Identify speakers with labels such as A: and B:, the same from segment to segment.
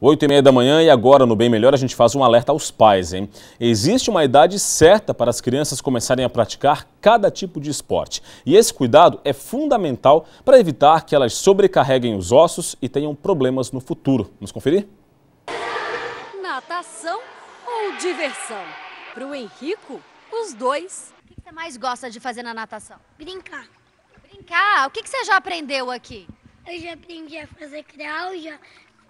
A: 8 e meia da manhã e agora no Bem Melhor a gente faz um alerta aos pais, hein? Existe uma idade certa para as crianças começarem a praticar cada tipo de esporte. E esse cuidado é fundamental para evitar que elas sobrecarreguem os ossos e tenham problemas no futuro. Vamos conferir? Natação ou diversão? Para o Henrico, os dois. O que você mais gosta de fazer na natação? Brincar. Brincar? O que você já aprendeu aqui? Eu já aprendi a fazer crawl, já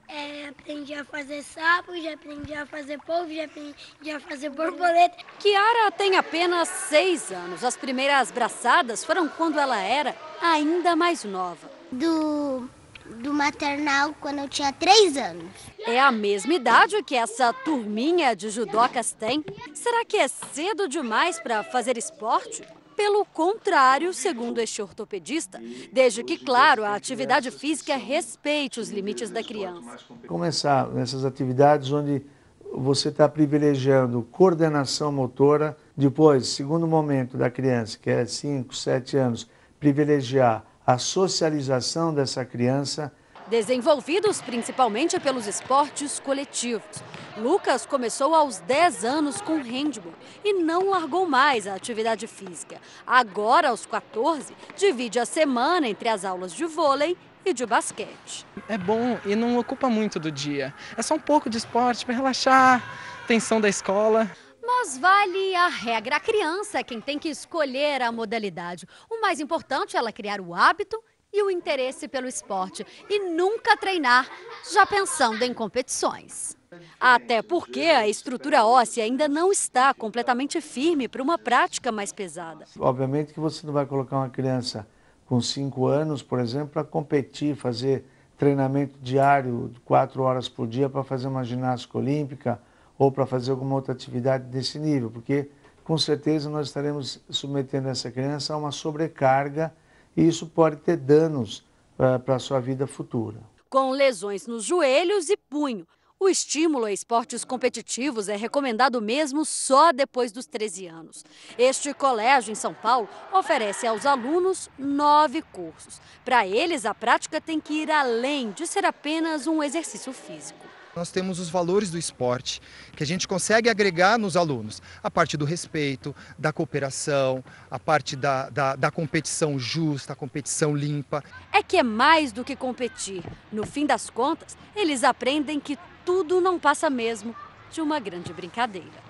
A: é, aprendi a fazer sapo, já aprendi a fazer polvo, já aprendi a fazer borboleta. Kiara tem apenas seis anos. As primeiras braçadas foram quando ela era ainda mais nova. Do, do maternal, quando eu tinha três anos. É a mesma idade que essa turminha de judocas tem. Será que é cedo demais para fazer esporte? Pelo contrário, segundo este ortopedista, desde que, claro, a atividade física respeite os limites da criança.
B: Começar nessas atividades onde você está privilegiando coordenação motora, depois, segundo momento da criança, que é 5, 7 anos, privilegiar a socialização dessa criança
A: desenvolvidos principalmente pelos esportes coletivos. Lucas começou aos 10 anos com handball e não largou mais a atividade física. Agora, aos 14, divide a semana entre as aulas de vôlei e de basquete. É bom e não ocupa muito do dia. É só um pouco de esporte para relaxar, tensão da escola. Mas vale a regra. A criança é quem tem que escolher a modalidade. O mais importante é ela criar o hábito e o interesse pelo esporte e nunca treinar já pensando em competições. Até porque a estrutura óssea ainda não está completamente firme para uma prática mais pesada.
B: Obviamente que você não vai colocar uma criança com 5 anos, por exemplo, para competir, fazer treinamento diário, 4 horas por dia, para fazer uma ginástica olímpica ou para fazer alguma outra atividade desse nível, porque com certeza nós estaremos submetendo essa criança a uma sobrecarga e isso pode ter danos ah, para a sua vida futura.
A: Com lesões nos joelhos e punho, o estímulo a esportes competitivos é recomendado mesmo só depois dos 13 anos. Este colégio em São Paulo oferece aos alunos nove cursos. Para eles, a prática tem que ir além de ser apenas um exercício físico nós temos os valores do esporte que a gente consegue agregar nos alunos. A parte do respeito, da cooperação, a parte da, da, da competição justa, a competição limpa. É que é mais do que competir. No fim das contas, eles aprendem que tudo não passa mesmo de uma grande brincadeira.